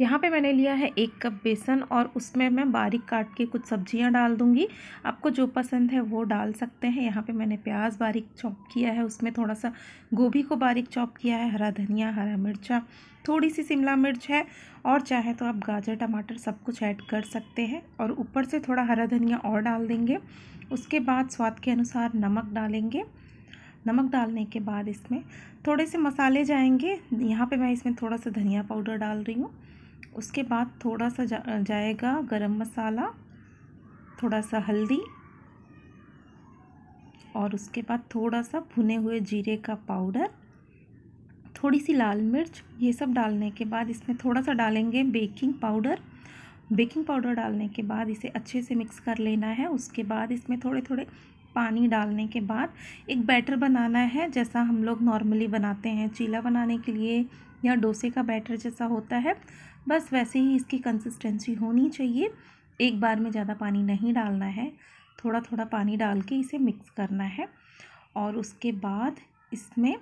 यहाँ पे मैंने लिया है एक कप बेसन और उसमें मैं बारीक काट के कुछ सब्जियाँ डाल दूँगी आपको जो पसंद है वो डाल सकते हैं यहाँ पे मैंने प्याज बारीक चॉप किया है उसमें थोड़ा सा गोभी को बारीक चॉप किया है हरा धनिया हरा मिर्चा थोड़ी सी शिमला मिर्च है और चाहे तो आप गाजर टमाटर सब कुछ ऐड कर सकते हैं और ऊपर से थोड़ा हरा धनिया और डाल देंगे उसके बाद स्वाद के अनुसार नमक डालेंगे नमक डालने के बाद इसमें थोड़े से मसाले जाएंगे यहाँ पे मैं इसमें थोड़ा सा धनिया पाउडर डाल रही हूँ उसके बाद थोड़ा सा जा, जाएगा गरम मसाला थोड़ा सा हल्दी और उसके बाद थोड़ा सा भुने हुए जीरे का पाउडर थोड़ी सी लाल मिर्च ये सब डालने के बाद इसमें थोड़ा सा डालेंगे बेकिंग पाउडर बेकिंग पाउडर डालने के बाद इसे अच्छे से मिक्स कर लेना है उसके बाद इसमें थोड़े थोड़े पानी डालने के बाद एक बैटर बनाना है जैसा हम लोग नॉर्मली बनाते हैं चीला बनाने के लिए या डोसे का बैटर जैसा होता है बस वैसे ही इसकी कंसिस्टेंसी होनी चाहिए एक बार में ज़्यादा पानी नहीं डालना है थोड़ा थोड़ा पानी डाल के इसे मिक्स करना है और उसके बाद इसमें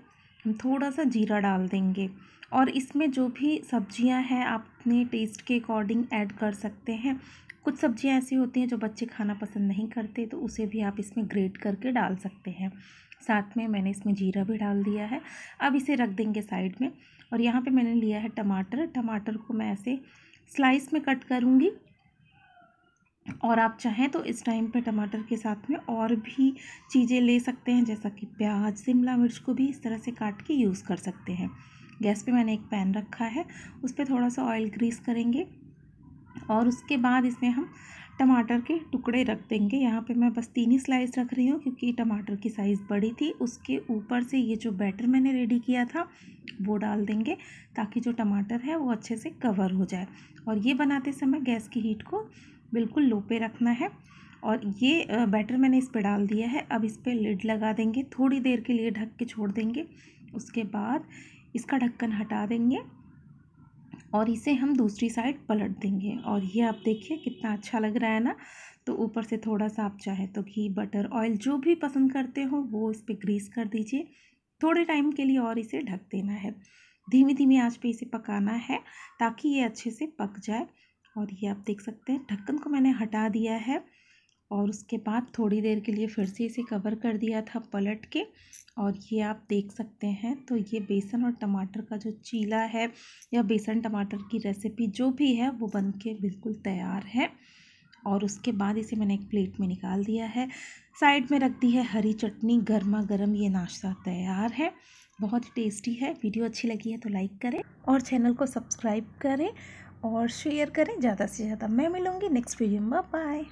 थोड़ा सा जीरा डाल देंगे और इसमें जो भी सब्जियां हैं आप अपने टेस्ट के अकॉर्डिंग ऐड कर सकते हैं कुछ सब्जियां ऐसी होती हैं जो बच्चे खाना पसंद नहीं करते तो उसे भी आप इसमें ग्रेट करके डाल सकते हैं साथ में मैंने इसमें जीरा भी डाल दिया है अब इसे रख देंगे साइड में और यहाँ पर मैंने लिया है टमाटर टमाटर को मैं ऐसे स्लाइस में कट करूँगी और आप चाहें तो इस टाइम पे टमाटर के साथ में और भी चीज़ें ले सकते हैं जैसा कि प्याज शिमला मिर्च को भी इस तरह से काट के यूज़ कर सकते हैं गैस पे मैंने एक पैन रखा है उस पर थोड़ा सा ऑयल ग्रीस करेंगे और उसके बाद इसमें हम टमाटर के टुकड़े रख देंगे यहाँ पे मैं बस तीन ही स्लाइस रख रही हूँ क्योंकि टमाटर की साइज़ बड़ी थी उसके ऊपर से ये जो बैटर मैंने रेडी किया था वो डाल देंगे ताकि जो टमाटर है वो अच्छे से कवर हो जाए और ये बनाते समय गैस की हीट को बिल्कुल लो पे रखना है और ये बैटर मैंने इस पर डाल दिया है अब इस पर लिड लगा देंगे थोड़ी देर के लिए ढक के छोड़ देंगे उसके बाद इसका ढक्कन हटा देंगे और इसे हम दूसरी साइड पलट देंगे और ये आप देखिए कितना अच्छा लग रहा है ना तो ऊपर से थोड़ा सा आप चाहे तो घी बटर ऑयल जो भी पसंद करते हो वो इस पर ग्रीस कर दीजिए थोड़े टाइम के लिए और इसे ढक देना है धीमी धीमी आँच पे इसे पकाना है ताकि ये अच्छे से पक जाए और ये आप देख सकते हैं ढक्कन को मैंने हटा दिया है और उसके बाद थोड़ी देर के लिए फिर से इसे कवर कर दिया था पलट के और ये आप देख सकते हैं तो ये बेसन और टमाटर का जो चीला है या बेसन टमाटर की रेसिपी जो भी है वो बन के बिल्कुल तैयार है और उसके बाद इसे मैंने एक प्लेट में निकाल दिया है साइड में रख दी है हरी चटनी गर्मा गर्म ये नाश्ता तैयार है बहुत ही टेस्टी है वीडियो अच्छी लगी है तो लाइक करें और चैनल को सब्सक्राइब करें और शेयर करें ज़्यादा से ज़्यादा मैं मिलूँगी नेक्स्ट वीडियो में बाय